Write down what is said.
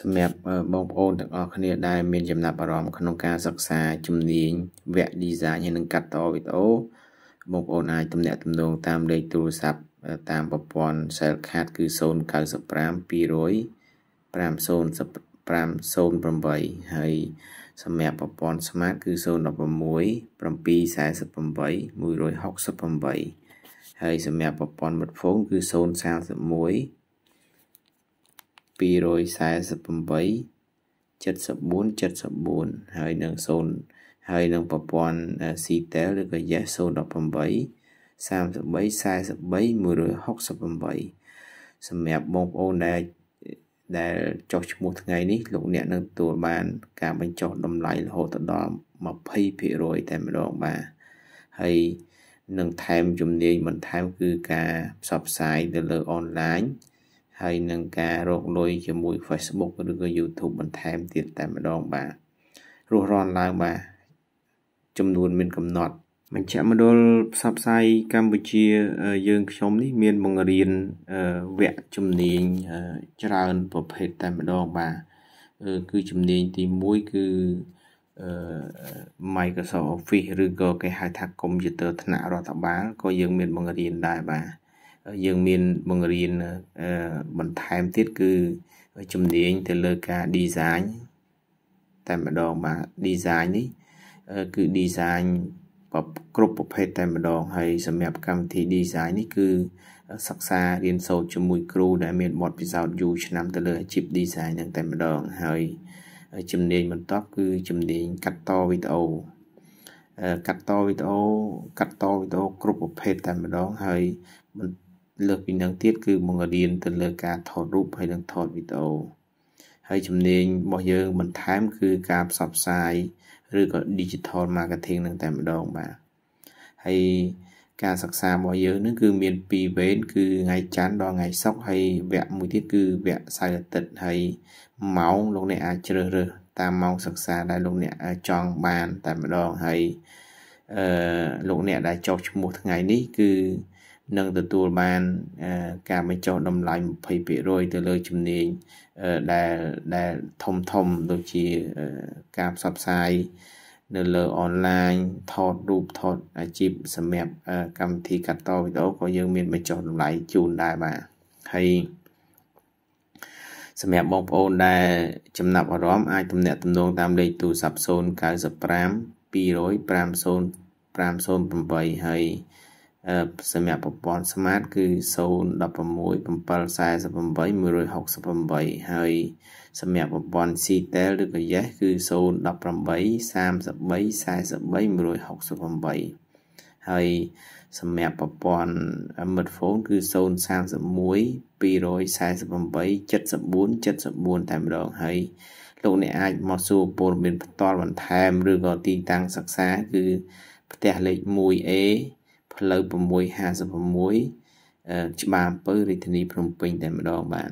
សម្រាប់បងប្អូនទាំងអស់គ្នាដែលមានចំណាប់អារម្មណ៍ក្នុងការសិក្សាជំនាញវគ្គ design ហើយនិងកាត់តវីដេអូបងប្អូនអាចទំនាក់ទំនងតាមលេខទូរស័ព្ទតាមប្រព័ន្ធ Cellcard គឺ095 200 5008ហើយសម្រាប់ប្រព័ន្ធ Smart គឺ016 748 168ហើយសម្រាប់ប្រព័ន្ធមិត្តភូមិគឺ031 248 7474ហើយនឹង0ហើយនឹងប្រព័ន្ធ Ctel ឬក៏ Yes 018 33 43 168សម្រាប់បងប្អូនដែលដែលចុះឈ្មោះថ្ងៃនេះ លោកអ្នកនឹងទទួលបាន ការបញ្ចុះតម្លៃរហូតដល់20%តែម្ដងបាទហើយនឹងថែមជំនាញបន្ថែមគឺការផ្សព្វផ្សាយទៅលើអនឡាញហើយនឹងការរកលុយជាមួយ Facebook ឬក៏ YouTube បន្ថែមទៀតតែម្ដងបាទរស់រានឡើងបាទចំនួនមានកំណត់មជ្ឈមណ្ឌលផ្សព្វផ្សាយកម្ពុជាយើងខ្ញុំនេះមានបង្រៀនវគ្គជំនាញច្រើនប្រភេទតែម្ដងបាទគឺជំនាញទី1គឺ Microsoft Office ឬក៏គេហៅថា Computer ថ្នាក់រដ្ឋបាលក៏យើងមានបង្រៀនដែរបាទយើងមានបង្រៀនបន្ថែមទៀតគឺជំនាញទៅលើការ design តែម្ដងបាទ design នេះគឺ design គ្រប់ប្រភេទតែម្ដងហើយសម្រាប់កម្មវិធី design នេះគឺសិក្សារៀនសូត្រជាមួយគ្រូដែលមានបទពិសោធន៍យូរឆ្នាំទៅលើអាជីព design ហ្នឹងតែម្ដងហើយជំនាញបន្ទាប់គឺជំនាញកាត់តវីដេអូកាត់តវីដេអូកាត់តវីដេអូគ្រប់ប្រភេទតែម្ដងហើយលើសពីនឹងទៀតគឺបង្រៀនទៅលើការថតរូបហើយនិងថតវីដេអូហើយជំនាញរបស់យើងបន្ថែមគឺការផ្សព្វផ្សាយឬក៏ digital marketing នឹងតែម្ដងបាទហើយការសិក្សារបស់យើងនឹងគឺមាន2វេនគឺថ្ងៃច័ន្ទដល់ថ្ងៃសុក្រហើយវគ្គមួយទៀតគឺវគ្គសៅរ៍អាទិត្យហើយម៉ោងលោកអ្នកអាចជ្រើសរើសតាមម៉ោងសិក្សាដែលលោកអ្នកចង់បានតែម្ដងហើយអឺលោកអ្នកដែលចោះឈ្មោះថ្ងៃនេះគឺនឹងទទួលបាន ការបញ្ចុះតម្លៃ20%ទៅលើជំនាញដែលដែលធំធំដូចជាការផ្សព្វផ្សាយនៅលើអនឡាញថតរូបថតអាជីពសម្រាប់កម្មវិធីកាត់តវីដេអូក៏យើងមានបញ្ចុះតម្លៃជូនដែរបាទហើយសម្រាប់បងប្អូនដែល ចំណាប់អារម្មណ៍អាចទំនាក់ទំនងតាមលេខទូរស័ព្ទ095 200 50 508ហើយសម្រាប់ប្រព័ន្ធ smart គឺ0167481168ហើយសម្រាប់ប្រព័ន្ធ Ctel ឬក៏ Yes គឺ01833434168ហើយសម្រាប់ប្រព័ន្ធ smartphone គឺ0312487474តែម្ដងហើយលោកអ្នកអាចមកសួរព័ត៌មានផ្ទាល់បន្ថែមឬក៏ទីតាំងសិក្សាគឺផ្ទះលេខ 1A ផ្លូវ656ច្បារអំពើរាជធានីភ្នំពេញតែម្ដងបាទ